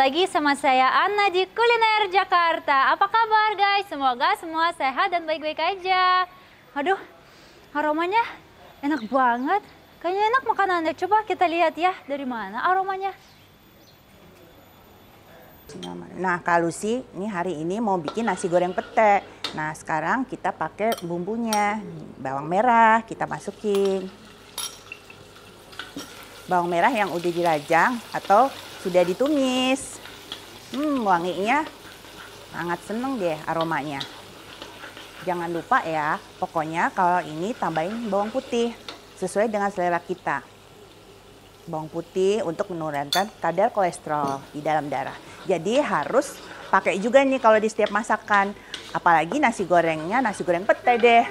lagi sama saya Anna di Kuliner Jakarta. Apa kabar guys? Semoga semua sehat dan baik-baik aja. Aduh, aromanya enak banget. Kayaknya enak makanannya. Coba kita lihat ya dari mana aromanya. Nah, kalau sih ini hari ini mau bikin nasi goreng pete. Nah, sekarang kita pakai bumbunya. Bawang merah kita masukin. Bawang merah yang udah dirajang atau sudah ditumis. Hmm, wanginya sangat seneng deh aromanya. Jangan lupa ya, pokoknya kalau ini tambahin bawang putih sesuai dengan selera kita. Bawang putih untuk menurunkan kadar kolesterol di dalam darah. Jadi harus pakai juga nih kalau di setiap masakan. Apalagi nasi gorengnya, nasi goreng pete deh.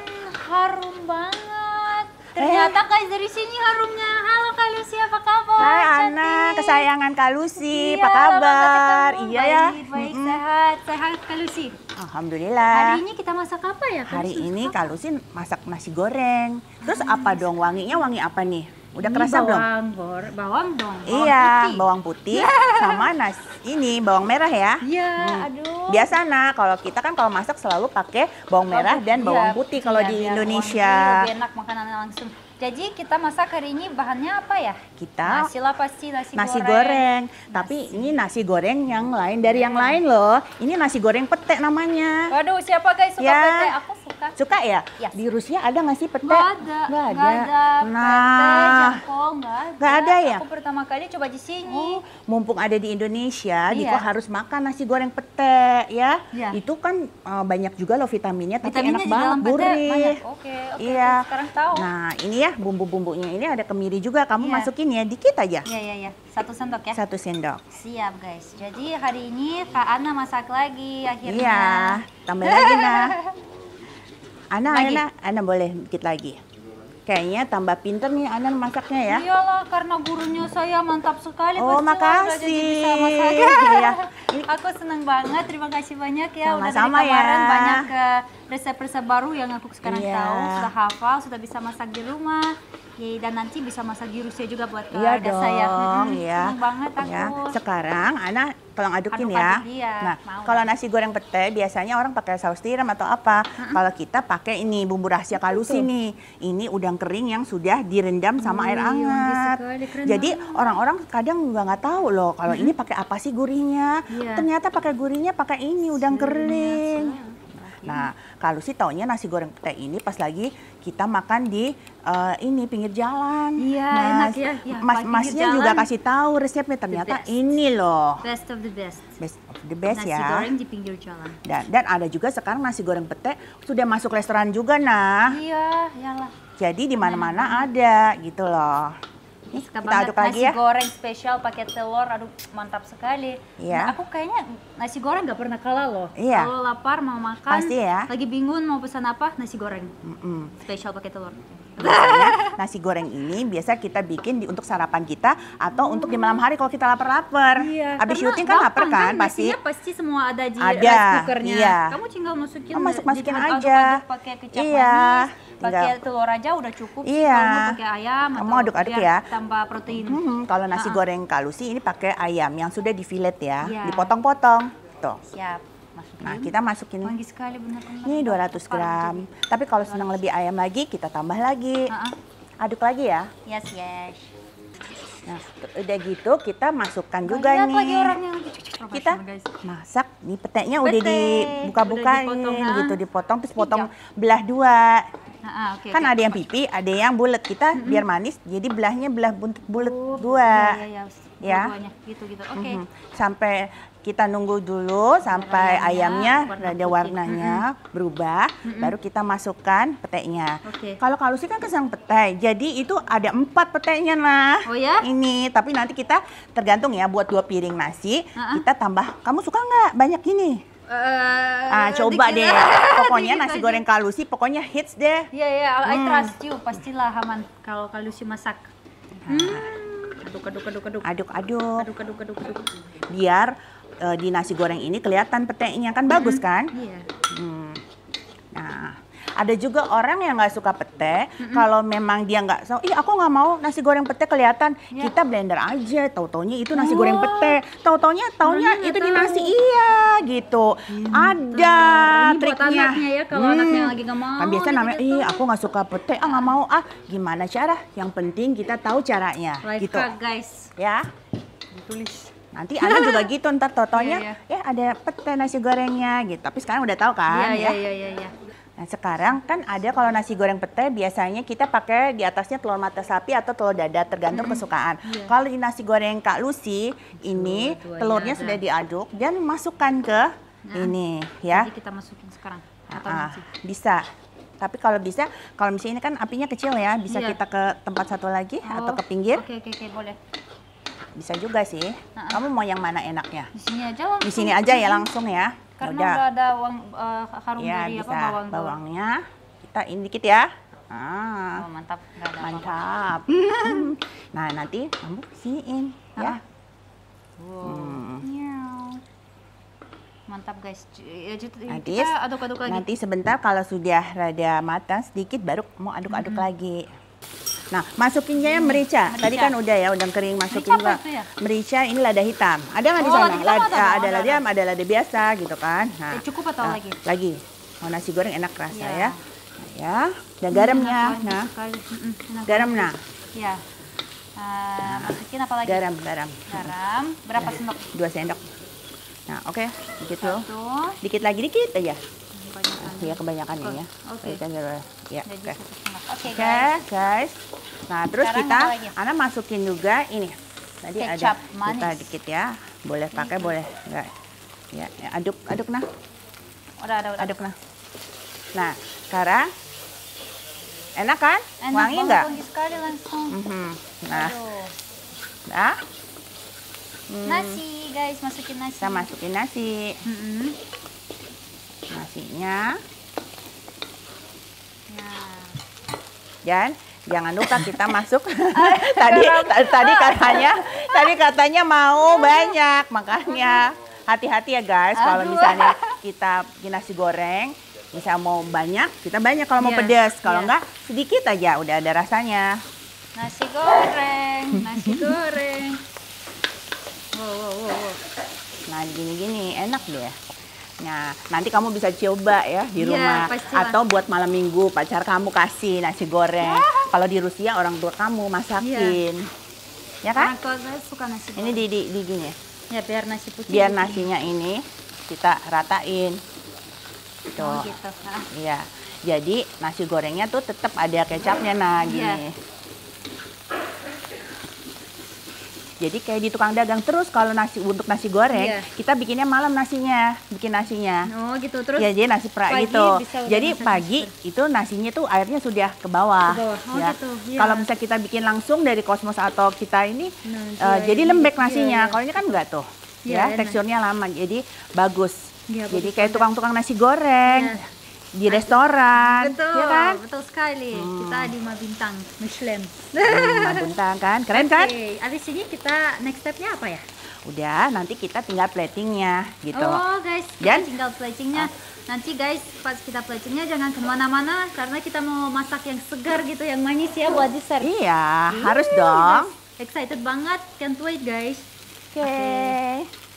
Harum banget. Eh. Ternyata eh. guys dari sini harumnya Halo Lucy, apa kabar? Hai Ana, kesayangan Kak Lucy, iya, apa kabar? Iya ya. Baik, mm sehat. Sehat Kak Lucy? Alhamdulillah. Hari ini kita masak apa ya? Kak Hari ini Kak Lucy masak nasi goreng. Terus hmm. apa dong wanginya? Wangi apa nih? Udah kerasa bawang belum? Bor, bawang dong. Bawang iya, putih. bawang putih sama nasi ini bawang merah ya. Iya, hmm. aduh. Biasa nah kalau kita kan kalau masak selalu pakai bawang merah dan bawang iya, putih kalau ya, di Indonesia. Lebih enak makanan langsung. Jadi kita masak hari ini bahannya apa ya? Kita nasi lah pasti nasi, nasi goreng. goreng. Tapi ini nasi goreng yang lain dari yang lain loh. Ini nasi goreng petek namanya. Waduh, siapa guys suka ya. petek? Aku suka. Suka ya? Yes. Di Rusia ada nggak sih petek? Gak ada. Gak ada. Gak ada. Nah, petek, gak nggak ada. Nggak ada ya? Aku pertama kali coba di sini. Oh, mumpung ada di Indonesia, iya. Diko harus makan nasi goreng petek ya. Iya. Itu kan uh, banyak juga loh vitaminnya, tapi vitaminnya enak banget, gurih. Oke, oke. iya. Sekarang tahu. Nah, ini ya Ya, bumbu-bumbunya. Ini ada kemiri juga, kamu yeah. masukin ya dikit aja. Iya, yeah, iya, iya. Satu sendok ya? Satu sendok. Siap guys. Jadi hari ini Kak Ana masak lagi akhirnya. Iya, tambah lagi nah. Ana, lagi. Ana, Ana boleh dikit lagi. Kayaknya tambah pinter nih Ana masaknya ya. Iyalah, karena gurunya saya mantap sekali. Oh, makasih. Iya. Aku senang banget. Terima kasih banyak ya Sama -sama udah ya. banyak ke resep-resep baru yang aku sekarang yeah. tahu sudah hafal sudah bisa masak di rumah Yay, dan nanti bisa masak di Rusia juga buat iya keluarga iya dong, saya. Hmm, iya. Senang banget aku. yeah. Sekarang Ana tolong adukin Aduk ya. Dia, nah, mau. kalau nasi goreng pete biasanya orang pakai saus tiram atau apa. -uh. Kalau kita pakai ini bumbu rahasia kalusi Betul. nih. Ini udang kering yang sudah direndam sama iya, air hangat. Jadi orang-orang kadang juga nggak tahu loh kalau hmm. ini pakai apa sih gurinya. Yeah. Ternyata pakai gurinya pakai ini udang iya, kering. Nah, kalau sih taunya nasi goreng petai ini pas lagi kita makan di uh, ini pinggir jalan. Iya, mas, ya. ya mas masnya jalan, juga kasih tahu resepnya ternyata ini loh. Best of the best. Best of the best nasi ya. Nasi goreng di pinggir jalan. Dan dan ada juga sekarang nasi goreng petai sudah masuk restoran juga nah. Iya, iyalah. Jadi di mana-mana ada gitu loh kita, kita aduk aduk nasi lagi ya. goreng spesial pakai telur, aduh mantap sekali. Iya. Nah, aku kayaknya nasi goreng nggak pernah kalah loh. Iya. Kalau lapar mau makan, Pasti ya. lagi bingung mau pesan apa, nasi goreng. Mm -mm. Spesial pakai telur. Biasanya nasi goreng ini biasa kita bikin di, untuk sarapan kita atau untuk di malam hari kalau kita lapar-lapar. Iya. Abis syuting kan lapar kan, kan pasti. pasti semua ada di ada, rice cookernya. Iya. Kamu tinggal masukin. Oh, masuk masukin aja. Aduk -aduk pakai kecap iya. pakai telur aja udah cukup iya. Kamu pakai ayam kamu aduk-aduk ya tambah protein mm -hmm. kalau nasi uh -huh. goreng kalusi ini pakai ayam yang sudah di difilet ya yeah. dipotong-potong tuh siap Nah, hmm. kita masukin wangi sekali benar Ini 200 gram. Tapi kalau senang lebih ayam lagi, kita tambah lagi. Uh -uh. Aduk lagi ya. Yes, yes. Nah, udah gitu kita masukkan juga nih. Lagi Kita masak nih petainya udah dibuka-bukain ah. gitu, dipotong terus potong Tiga. belah dua. -huh, okay, kan okay. ada yang pipi, ada yang bulat. Kita uh -huh. biar manis, jadi belahnya belah bulat oh, dua. Iya, iya, iya. ya. Gitu, gitu. Okay. Mm -hmm. Sampai kita nunggu dulu sampai ayamnya, ayamnya ada warnanya mm -hmm. berubah, mm -hmm. baru kita masukkan petainya. Okay. Kalau kalau sih kan kesang petai, jadi itu ada empat petainya lah. Oh ya? Ini, tapi nanti kita tergantung ya buat dua piring nasi, uh -uh. kita tambah. Kamu suka nggak banyak ini? Uh, eh, ah, coba dikit. deh. Pokoknya nasi aja. goreng kalusi, pokoknya hits deh. Iya, yeah, iya. Yeah, hmm. I trust you. Pastilah, aman kalau kalusi masak. Ah. Hmm. Aduk, aduk, aduk, aduk. Aduk, aduk. Aduk, aduk, aduk, aduk. Biar uh, di nasi goreng ini kelihatan petainya kan bagus mm-hmm. kan? Iya. Hmm. Nah, ada juga orang yang nggak suka pete. Mm-hmm. Kalau memang dia nggak so, ih aku nggak mau nasi goreng pete kelihatan. Yeah. Kita blender aja. tau taunya itu nasi oh. goreng pete. Tau taunya taunya Mereka itu di nasi iya gitu. Hmm. Ada Ini triknya. Buat ya kalau hmm. anaknya lagi nggak mau. Kan biasa namanya, gitu. ih aku nggak suka pete. Ah nggak mau ah. Gimana cara? Yang penting kita tahu caranya. Life gitu. guys. Ya. Ditulis nanti Anda juga gitu ntar totonya yeah, yeah. ya ada pete nasi gorengnya gitu tapi sekarang udah tahu kan yeah, ya yeah, yeah, yeah, iya. Nah sekarang kan ada kalau nasi goreng pete biasanya kita pakai di atasnya telur mata sapi atau telur dada tergantung mm -hmm. kesukaan. Yeah. Kalau di nasi goreng Kak Lucy ini iya, telurnya ada. sudah diaduk dan masukkan ke nah, ini ya. Jadi kita masukin sekarang atau ah, ah Bisa. Tapi kalau bisa, kalau misalnya ini kan apinya kecil ya, bisa yeah. kita ke tempat satu lagi oh, atau ke pinggir. Oke okay, oke okay, oke okay, boleh. Bisa juga sih. Nah, Kamu mau yang mana enaknya? Di sini aja langsung. Di sini aja ya langsung ya. Karena udah ada uang uh, eh, harum ya, dari bisa. apa bawang. Bawangnya kita ini dikit ya. Ah. Oh, mantap. ada mantap. Apa -apa. Nah, nanti kamu siin ya. Hmm. Wow. Mantap guys. Nanti, ya, kita aduk-aduk lagi. Nanti sebentar kalau sudah rada matang sedikit baru mau aduk-aduk mm -hmm. lagi. Nah, masukinnya aja ya, hmm. merica. merica. Tadi kan udah ya, udang kering masukin merica juga. Ya? Merica ini lada hitam. Ada nggak di oh, sana? Lada, ada, ada lada hitam, ada lada biasa gitu kan. Eh, nah, ya, cukup atau nah, lagi? Lagi. Mau nasi goreng enak rasa ya. ya. Nah, ya. Dan garamnya. Ya, nah. Enak Garam nah. Ya. Uh, masukin apa lagi? Garam, garam. Garam. Berapa sendok? Dua sendok. Nah, oke. Okay. Dikit gitu. Satu. Dikit lagi, dikit aja ya kebanyakan oh, ya. Oke. Okay. Ya. Oke, okay. okay, guys. Nah, terus Sekarang kita Ana masukin juga ini. Tadi Kecap ada manis. kita dikit ya. Boleh pakai, ini. Gitu. boleh enggak. Ya, ya, aduk aduk nah. Udah, udah, udah. Aduk nah. Nah, sekarang enak kan? Enak, wangi enggak? Wangi sekali langsung. Mm -hmm. Nah, Aduh. nah. Hmm. Nasi guys, masukin nasi. Kita masukin nasi. Mm -hmm nasinya. Nah. Dan jangan lupa kita masuk tadi tadi katanya tadi katanya mau banyak makanya hati-hati ya guys kalau misalnya kita nasi goreng bisa mau banyak kita banyak kalau mau yes. Iya. pedas kalau yes. Iya. enggak sedikit aja udah ada rasanya nasi goreng nasi goreng wow, wow, wow. nah gini-gini enak deh Nah, nanti kamu bisa coba ya di iya, rumah ya, atau buat malam minggu pacar kamu kasih nasi goreng. Ya. Kalau di Rusia orang tua kamu masakin. Ya, ya kan? Orang tua saya suka nasi goreng. Ini di, di, di gini. Ya, iya, biar nasi putih. Biar nasinya ini kita ratain. Tuh. Gitu. Oh, gitu, Ya, Jadi nasi gorengnya tuh tetap ada kecapnya nah iya. gini. Ya. Jadi kayak di tukang dagang terus kalau nasi untuk nasi goreng yeah. kita bikinnya malam nasinya, bikin nasinya. Oh gitu terus. Ya jadi nasi perak gitu. Jadi pagi masak. itu nasinya tuh airnya sudah ke bawah. Ke bawah. Oh, ya. gitu. Yeah. Kalau misalnya kita bikin langsung dari kosmos atau kita ini nah, uh, jadi lembek iya, nasinya. Iya. Kalau ini kan enggak tuh. Yeah, ya, teksturnya lama. Jadi bagus. Ya, jadi kayak tukang-tukang nasi goreng. Yeah di restoran betul ya kan? betul sekali hmm. kita di bintang Michelin lima hmm, bintang kan keren okay. kan abis ini kita next stepnya apa ya udah nanti kita tinggal platingnya gitu oh guys Dan? tinggal platingnya oh. nanti guys pas kita platingnya jangan kemana-mana karena kita mau masak yang segar gitu yang manis ya buat dessert iya yeah, harus dong guys. excited banget can't wait guys oke okay. okay.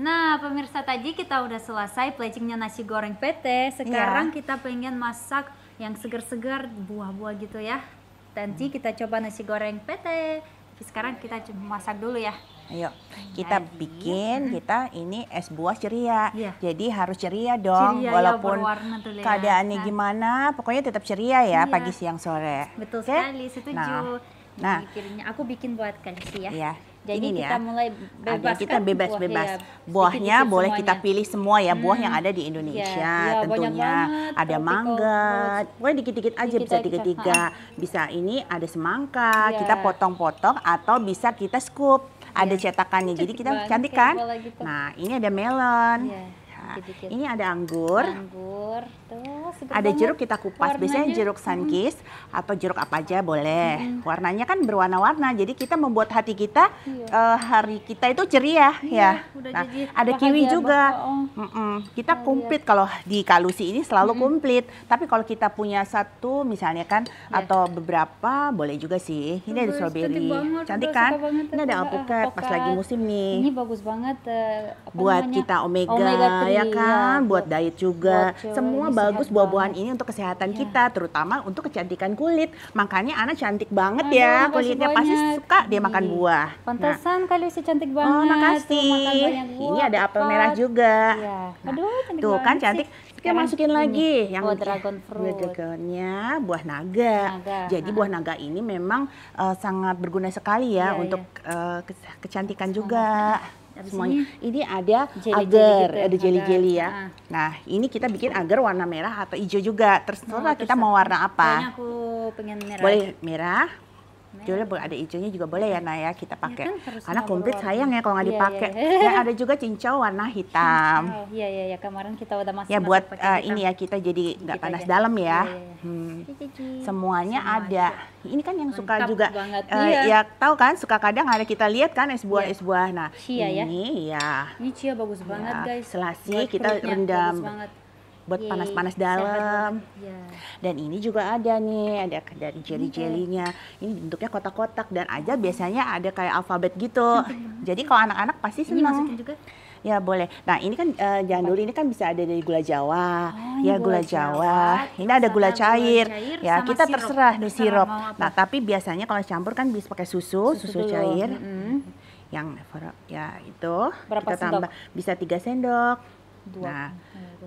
Nah, pemirsa tadi kita udah selesai plecingnya nasi goreng PT. Sekarang yeah. kita pengen masak yang segar-segar buah-buah gitu ya. Nanti hmm. kita coba nasi goreng PT. Tapi sekarang kita coba iya. masak dulu ya. Ayo, kita Jadi, bikin hmm. kita ini es buah ceria. Yeah. Jadi harus ceria dong, ceria, iya, walaupun ya, keadaannya nah. gimana, pokoknya tetap ceria ya yeah. pagi, siang, sore. Betul okay? sekali, setuju. Nah, Nah, pikirannya aku bikin buat kreasi ya. ya. Jadi ini kita ya. mulai bebas. Kita bebas buah, bebas. Ya, buahnya sedikit boleh semuanya. kita pilih semua ya buah hmm. yang ada di Indonesia ya, ya, tentunya. Banget, ada mangga, boleh dikit-dikit aja dikit bisa tiga-tiga. Bisa ini ada semangka, ya. kita iya. potong-potong atau bisa kita scoop. Ada iya. cetakannya. Jadi kita cantik kan? Gitu. Nah, ini ada melon. Ya. Nah, ini ada anggur. Anggur gitu. Seger Ada jeruk kita kupas, Warnanya, biasanya jeruk sunkis hmm. atau jeruk apa aja boleh. Hmm. Warnanya kan berwarna-warna, jadi kita membuat hati kita iya. uh, hari kita itu ceria iya, ya. Udah nah, ada kiwi juga. Mm -mm. Kita oh, iya, komplit iya. kalau di Kalusi ini selalu hmm. komplit. Tapi kalau kita punya satu misalnya kan yeah. atau beberapa boleh juga sih. Ini ada strawberry. Cantik kan? ini ada alpukat eh, pas lagi musim nih. Ini bagus banget uh, buat namanya? kita omega, omega ya kan, ya, buat diet juga. semua bagus buah-buahan ini untuk kesehatan ya. kita, terutama untuk kecantikan kulit. Makanya anak cantik banget Aduh, ya, kulitnya pasti suka dia makan iya. buah. Nah. Pantesan nah. kali si cantik oh, banget. Oh, makasih. Tuh, ini ada apel merah juga. Ya. Aduh, cantik Tuh kan cantik. Sih. Kita masukin ini. lagi yang oh, dragon fruit. Iya, buah naga. naga. Jadi nah. buah naga ini memang uh, sangat berguna sekali ya iya, untuk iya. Uh, kecantikan juga semuanya. Ini, ada jelly, agar, jelly gitu ya, ada jelly-jelly ya. Ah. Nah, ini kita bikin agar warna merah atau hijau juga. Terserah oh, kita terserah. mau warna apa. Kayaknya aku pengen merah. Boleh merah, Nah. Jule boleh ada hijaunya juga boleh ya Naya ya, kita iya pakai. Ya kan, Karena komplit sayang ya kalau nggak iya, iya, dipakai. Ya, ya, Dan ada juga cincau warna hitam. Iya iya ya kemarin kita udah ya, masuk. Ya buat uh, ini ya kita jadi nggak panas aja. dalam ya. Hmm. Semuanya Semua ada. Aja. Ini kan yang Lengkap suka juga uh, iya. ya tahu kan suka kadang ada kita lihat kan es buah es buah. Nah, chia, ya. ini ya. Ini chia bagus banget guys. Selasi kita rendam buat iya, iya. panas-panas dalam. Ya. Dan ini juga ada nih, ada dari iya. jelly-jelinya. Ini bentuknya kotak-kotak dan aja biasanya ada kayak alfabet gitu. Jadi kalau anak-anak pasti senang. Ini juga? Ya boleh. Nah ini kan uh, jangan ini kan bisa ada dari gula Jawa, oh, ya gula Jawa. Jawa. Ini ada gula cair, gula cair ya kita sirup. terserah di sirup. Nah tapi biasanya kalau campur kan bisa pakai susu, susu, susu cair. Mm -hmm. Yang ya itu Berapa kita sendok? tambah bisa tiga sendok Dua. Nah,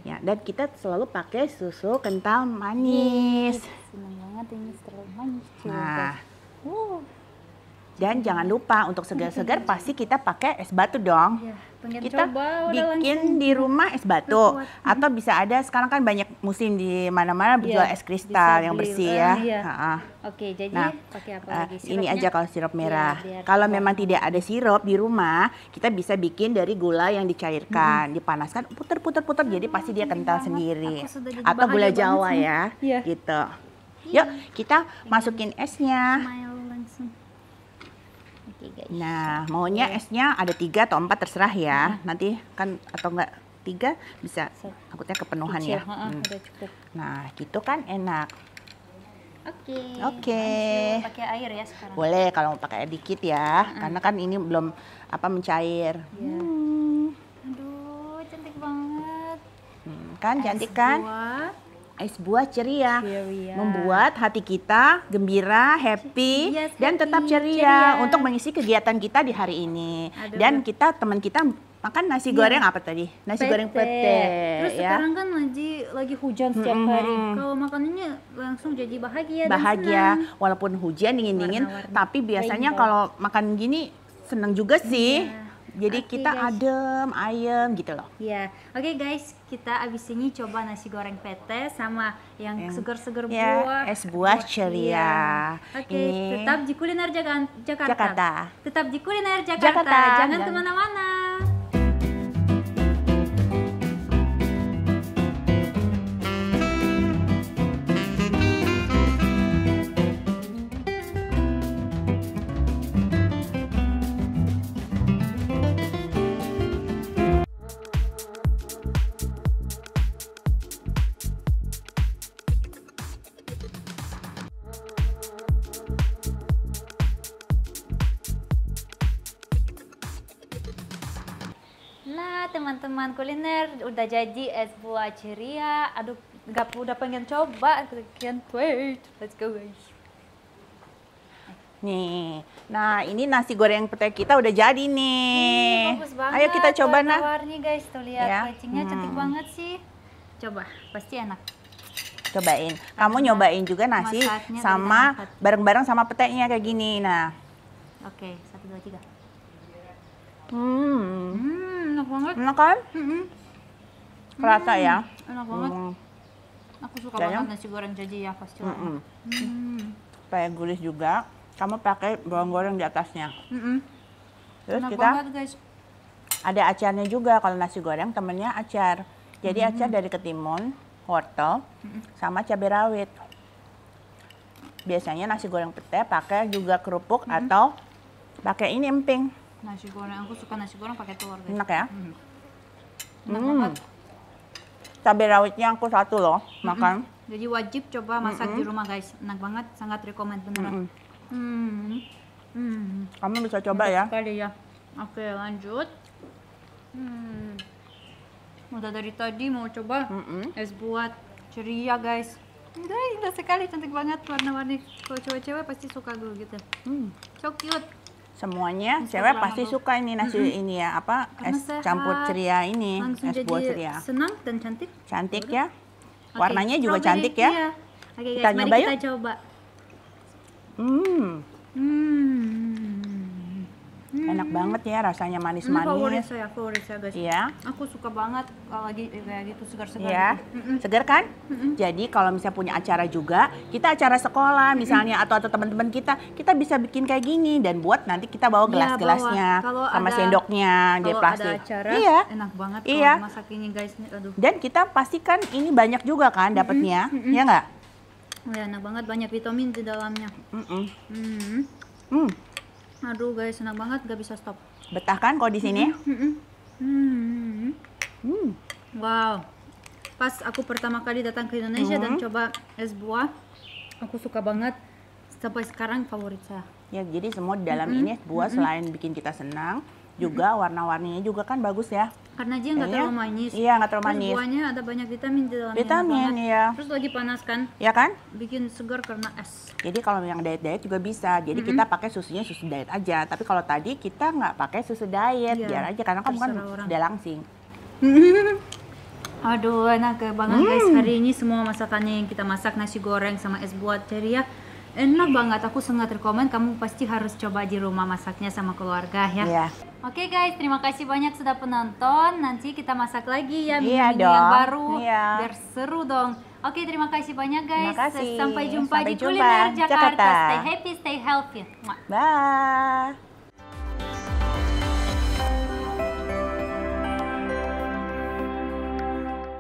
ya dan kita selalu pakai susu kental manis. Senang banget ini terlalu manis. Nah, uh. Dan jangan lupa untuk segar-segar pasti kita pakai es batu dong. Ya, kita coba, bikin di rumah es batu atau bisa ada sekarang kan banyak musim di mana-mana iya, berjual ya, es kristal yang bersih ah, ya. iya. ha -ha. Oke, jadi nah, pakai apa eh, lagi? Sirupnya? Ini aja kalau sirup iya, merah. Ya, kalau memang memang tidak ada sirup di rumah, kita bisa bikin dari gula yang dicairkan, hmm. dipanaskan, putar-putar-putar hmm, jadi pasti dia ah, kental banget. sendiri. Atau gula Jawa ya. ya. Gitu. Iya. Yuk, kita masukin esnya. Nah, maunya okay. esnya ada tiga atau empat terserah ya. Hmm. Nanti kan atau enggak tiga bisa takutnya kepenuhan Kecil, ya. Hmm. cukup. Nah, gitu kan enak. Oke. Okay. Oke. Okay. Pakai air ya sekarang. Boleh kalau mau pakai air dikit ya, hmm. karena kan ini belum apa mencair. Yeah. Hmm. Aduh, cantik banget. Hmm, kan cantik kan? Buah es buah ceria, ceria. Iya. membuat hati kita gembira, happy yes, dan tetap ceria, ceria untuk mengisi kegiatan kita di hari ini. Aduh. Dan kita teman kita makan nasi iya. goreng apa tadi? Nasi pete. goreng pete. Terus ya. sekarang kan lagi lagi hujan setiap mm -hmm. hari. Kalau makanannya langsung jadi bahagia. Bahagia, walaupun hujan dingin dingin, Warna -warna. tapi biasanya kalau makan gini senang juga sih. Iya. Jadi okay, kita guys. adem, ayem gitu loh. Iya. Yeah. Oke okay, guys, kita abis ini coba nasi goreng pete sama yang segar-segar yeah. buah. Es buah iya. ceria. Iya. Oke, okay, tetap di kuliner Jakarta. Jakarta. Tetap di kuliner Jakarta. Jakarta. Jangan kemana-mana. teman-teman kuliner udah jadi es buah ceria. Aduh, gak udah pengen coba. Can't wait. Let's go guys. Nih, nah ini nasi goreng petai kita udah jadi nih. Hmm, bagus banget. Ayo kita coba nah. warni guys, tuh lihat ya. kacingnya hmm. cantik banget sih. Coba, pasti enak. Cobain. Kamu Karena nyobain juga nasi sama bareng-bareng sama petainya kayak gini. Nah. Oke, satu dua tiga. Hmm. hmm banget. Enak kan? Mm -hmm. ya? Enak banget. Hmm. Aku suka banget nasi goreng jadi ya pasti, mm -hmm. -mm. Hmm. gurih juga. Kamu pakai bawang goreng di atasnya. Mm -hmm. Terus enak kita banget, guys. ada acarnya juga. Kalau nasi goreng temennya acar. Jadi mm -hmm. acar dari ketimun, wortel, mm -hmm. sama cabai rawit. Biasanya nasi goreng pete pakai juga kerupuk mm -hmm. atau pakai ini emping nasi goreng aku suka nasi goreng pakai telur guys. enak ya mhm. hmm. enak banget cabai rawitnya aku satu loh mm makan jadi wajib coba masak mm di mhm. rumah guys enak banget sangat rekomend beneran mm Hmm. Hmm. kamu bisa coba ya sekali ya oke lanjut hmm. udah dari tadi mau coba mm es buat ceria guys Guys, indah sekali, cantik banget warna-warni. Kalau cewek-cewek pasti suka gue gitu. Hmm. So cute semuanya Meskipun cewek pasti aku. suka ini nasi mm -hmm. ini ya apa Karena es sehat, campur ceria ini es buah ceria senang dan cantik cantik Udah. ya warnanya okay. juga Strawberry, cantik ya iya. okay, guys, kita mari nyoba kita coba hmm hmm Hmm. Enak banget ya rasanya manis-manis. Hmm, favorit saya, favorit saya guys. Iya. Aku suka banget kalau lagi kayak gitu segar-segar. ya Gitu. Segar kan? Mm -mm. Jadi kalau misalnya punya acara juga, kita acara sekolah misalnya mm atau atau teman-teman kita, kita bisa bikin kayak gini dan buat nanti kita bawa iya, gelas-gelasnya ya, sama ada, sendoknya dari plastik. Ada acara, iya. Enak banget iya. masak ini guys. Aduh. Dan kita pastikan ini banyak juga kan dapatnya, mm -mm. ya nggak? Ya, enak banget banyak vitamin di dalamnya. Mm -mm. Mm -mm. Mm. Aduh guys, senang banget gak bisa stop. Betah kan kalau di sini? Hmm. Wow. Pas aku pertama kali datang ke Indonesia hmm. dan mm-hmm. coba es buah, aku suka banget. Sampai sekarang favorit saya. Ya, jadi semua di dalam hmm. ini buah hmm. selain bikin kita senang, juga warna-warninya juga kan bagus ya karena dia nggak iya. terlalu manis iya nggak terlalu manis terus buahnya ada banyak vitamin di dalamnya vitamin ya terus lagi panas kan ya kan bikin segar karena es jadi kalau yang diet diet juga bisa jadi mm -hmm. kita pakai susunya susu diet aja tapi kalau tadi kita nggak pakai susu diet iya. biar aja karena kamu kan orang. udah langsing aduh enak banget hmm. guys hari mm. ini semua masakannya yang kita masak nasi goreng sama es buah ceria enak banget aku sangat rekomend kamu pasti harus coba di rumah masaknya sama keluarga ya yeah. oke okay, guys terima kasih banyak sudah penonton nanti kita masak lagi ya mie iya yang baru iya. biar seru dong oke okay, terima kasih banyak guys kasih. sampai jumpa sampai di jumpa. kuliner Jakarta. Jakarta stay happy stay healthy bye